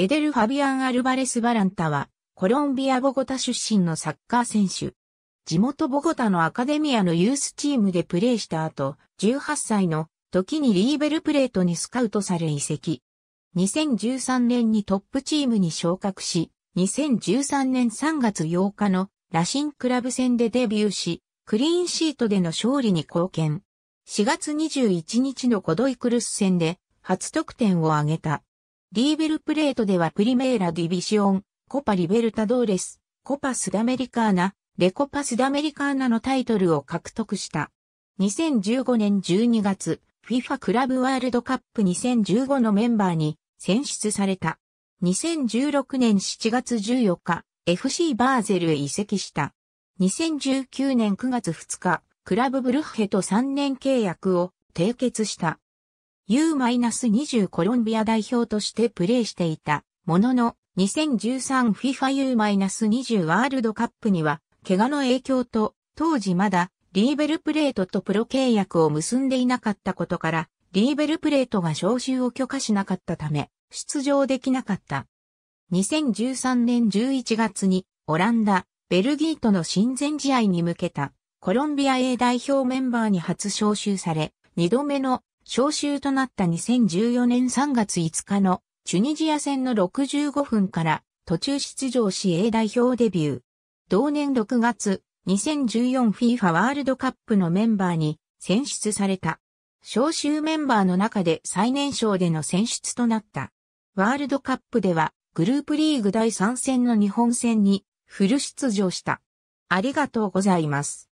エデル・ファビアン・アルバレス・バランタは、コロンビア・ボゴタ出身のサッカー選手。地元ボゴタのアカデミアのユースチームでプレーした後、18歳の時にリーベルプレートにスカウトされ移籍。2013年にトップチームに昇格し、2013年3月8日のラシンクラブ戦でデビューし、クリーンシートでの勝利に貢献。4月21日のコドイクルス戦で初得点を挙げた。リーベルプレートではプリメーラディビシオン、コパリベルタドーレス、コパスダメリカーナ、レコパスダメリカーナのタイトルを獲得した。2015年12月、FIFA クラブワールドカップ2015のメンバーに選出された。2016年7月14日、FC バーゼルへ移籍した。2019年9月2日、クラブブルッヘと3年契約を締結した。U-20 コロンビア代表としてプレーしていたものの 2013FIFAU-20 ワールドカップには怪我の影響と当時まだリーベルプレートとプロ契約を結んでいなかったことからリーベルプレートが招集を許可しなかったため出場できなかった。2013年11月にオランダ、ベルギーとの親善試合に向けたコロンビア A 代表メンバーに初招集され、2度目の招集となった2014年3月5日のチュニジア戦の65分から途中出場し A 代表デビュー。同年6月、2014FIFA ワールドカップのメンバーに選出された。招集メンバーの中で最年少での選出となった。ワールドカップではグループリーグ第3戦の日本戦にフル出場した。ありがとうございます。